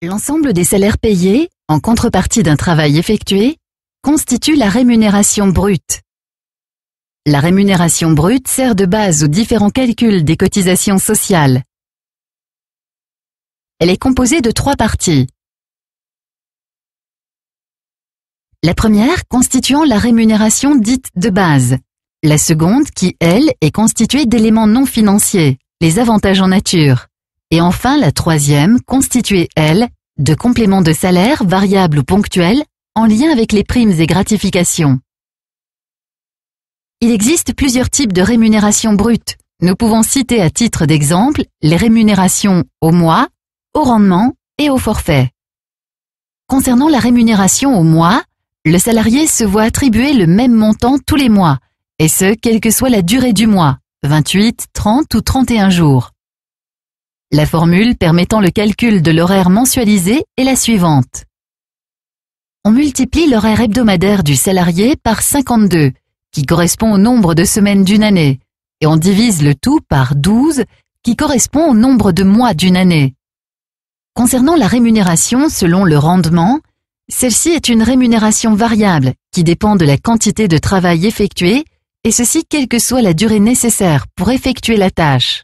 L'ensemble des salaires payés, en contrepartie d'un travail effectué, constitue la rémunération brute. La rémunération brute sert de base aux différents calculs des cotisations sociales. Elle est composée de trois parties. La première constituant la rémunération dite de base. La seconde qui, elle, est constituée d'éléments non financiers, les avantages en nature et enfin la troisième, constituée, elle, de compléments de salaire variables ou ponctuels en lien avec les primes et gratifications. Il existe plusieurs types de rémunération brute. Nous pouvons citer à titre d'exemple les rémunérations au mois, au rendement et au forfait. Concernant la rémunération au mois, le salarié se voit attribuer le même montant tous les mois, et ce, quelle que soit la durée du mois, 28, 30 ou 31 jours. La formule permettant le calcul de l'horaire mensualisé est la suivante. On multiplie l'horaire hebdomadaire du salarié par 52, qui correspond au nombre de semaines d'une année, et on divise le tout par 12, qui correspond au nombre de mois d'une année. Concernant la rémunération selon le rendement, celle-ci est une rémunération variable qui dépend de la quantité de travail effectuée, et ceci quelle que soit la durée nécessaire pour effectuer la tâche.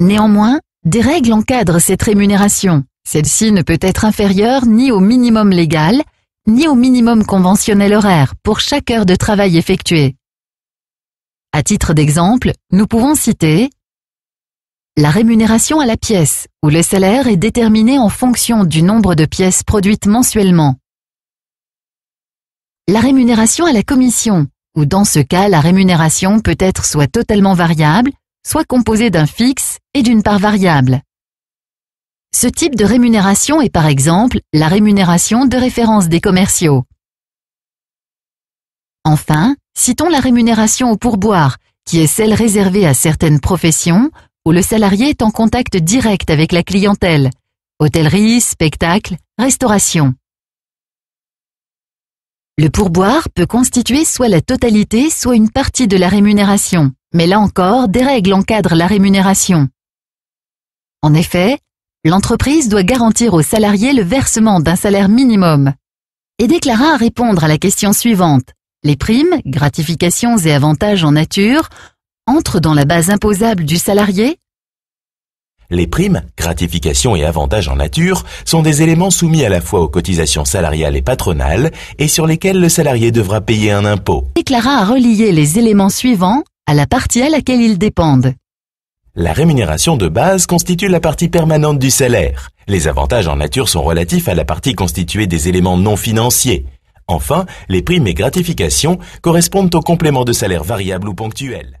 Néanmoins, des règles encadrent cette rémunération. Celle-ci ne peut être inférieure ni au minimum légal, ni au minimum conventionnel horaire pour chaque heure de travail effectuée. À titre d'exemple, nous pouvons citer la rémunération à la pièce, où le salaire est déterminé en fonction du nombre de pièces produites mensuellement. La rémunération à la commission, où dans ce cas la rémunération peut être soit totalement variable, soit composé d'un fixe et d'une part variable. Ce type de rémunération est par exemple la rémunération de référence des commerciaux. Enfin, citons la rémunération au pourboire, qui est celle réservée à certaines professions où le salarié est en contact direct avec la clientèle, hôtellerie, spectacle, restauration. Le pourboire peut constituer soit la totalité, soit une partie de la rémunération. Mais là encore, des règles encadrent la rémunération. En effet, l'entreprise doit garantir aux salariés le versement d'un salaire minimum. Et déclara à répondre à la question suivante. Les primes, gratifications et avantages en nature entrent dans la base imposable du salarié Les primes, gratifications et avantages en nature sont des éléments soumis à la fois aux cotisations salariales et patronales et sur lesquels le salarié devra payer un impôt. Déclara à relier les éléments suivants à la partie à laquelle ils dépendent. La rémunération de base constitue la partie permanente du salaire. Les avantages en nature sont relatifs à la partie constituée des éléments non financiers. Enfin, les primes et gratifications correspondent au complément de salaire variable ou ponctuel.